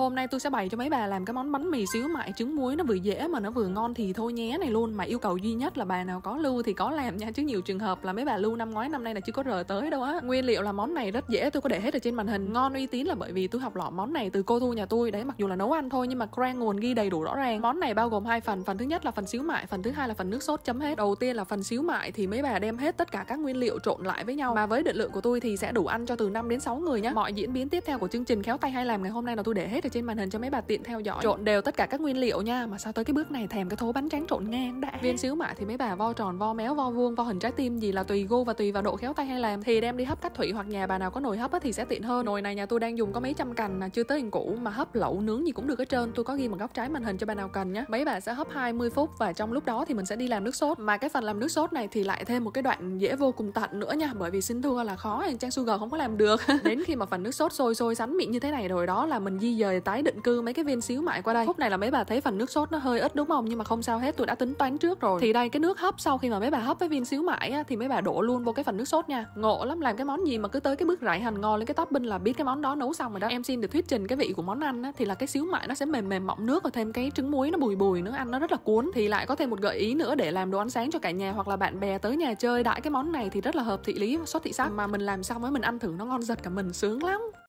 hôm nay tôi sẽ bày cho mấy bà làm cái món bánh mì xíu mại trứng muối nó vừa dễ mà nó vừa ngon thì thôi nhé này luôn mà yêu cầu duy nhất là bà nào có lưu thì có làm nha chứ nhiều trường hợp là mấy bà lưu năm ngoái năm nay là chưa có rời tới đâu á nguyên liệu là món này rất dễ tôi có để hết ở trên màn hình ngon uy tín là bởi vì tôi học lọ món này từ cô thu nhà tôi đấy mặc dù là nấu ăn thôi nhưng mà crang nguồn ghi đầy đủ rõ ràng món này bao gồm hai phần phần thứ nhất là phần xíu mại phần thứ hai là phần nước sốt chấm hết đầu tiên là phần xíu mại thì mấy bà đem hết tất cả các nguyên liệu trộn lại với nhau mà với định lượng của tôi thì sẽ đủ ăn cho từ 5 đến 6 người nhé mọi diễn biến tiếp theo của chương trình khéo tay hay làm ngày hôm nay là tôi để hết ở trên màn hình cho mấy bà tiện theo dõi trộn đều tất cả các nguyên liệu nha mà sao tới cái bước này thèm cái thố bánh tráng trộn ngang đã viên xíu mại thì mấy bà vo tròn vo méo vo vuông vo hình trái tim gì là tùy gu và tùy vào độ khéo tay hay làm thì đem đi hấp cách thủy hoặc nhà bà nào có nồi hấp thì sẽ tiện hơn nồi này nhà tôi đang dùng có mấy trăm cành là chưa tới hình cũ mà hấp lẩu nướng gì cũng được hết trơn tôi có ghi một góc trái màn hình cho bà nào cần nhé mấy bà sẽ hấp 20 phút và trong lúc đó thì mình sẽ đi làm nước sốt mà cái phần làm nước sốt này thì lại thêm một cái đoạn dễ vô cùng tận nữa nha bởi vì xin thua là khó trang sugar không có làm được đến khi mà phần nước sốt sôi sôi sánh mịn như thế này rồi đó là mình di dời tái định cư mấy cái viên xíu mại qua đây khúc này là mấy bà thấy phần nước sốt nó hơi ít đúng không nhưng mà không sao hết tôi đã tính toán trước rồi thì đây cái nước hấp sau khi mà mấy bà hấp với viên xíu mại á, thì mấy bà đổ luôn vô cái phần nước sốt nha ngộ lắm làm cái món gì mà cứ tới cái bước rải hành ngò lên cái topping là biết cái món đó nấu xong rồi đó em xin được thuyết trình cái vị của món ăn á, thì là cái xíu mại nó sẽ mềm mềm mọng nước và thêm cái trứng muối nó bùi bùi nữa ăn nó rất là cuốn thì lại có thêm một gợi ý nữa để làm đồ ăn sáng cho cả nhà hoặc là bạn bè tới nhà chơi đãi cái món này thì rất là hợp thị lý và xuất thị sắc mà mình làm xong ấy mình ăn thử nó ngon giật cả mình sướng lắm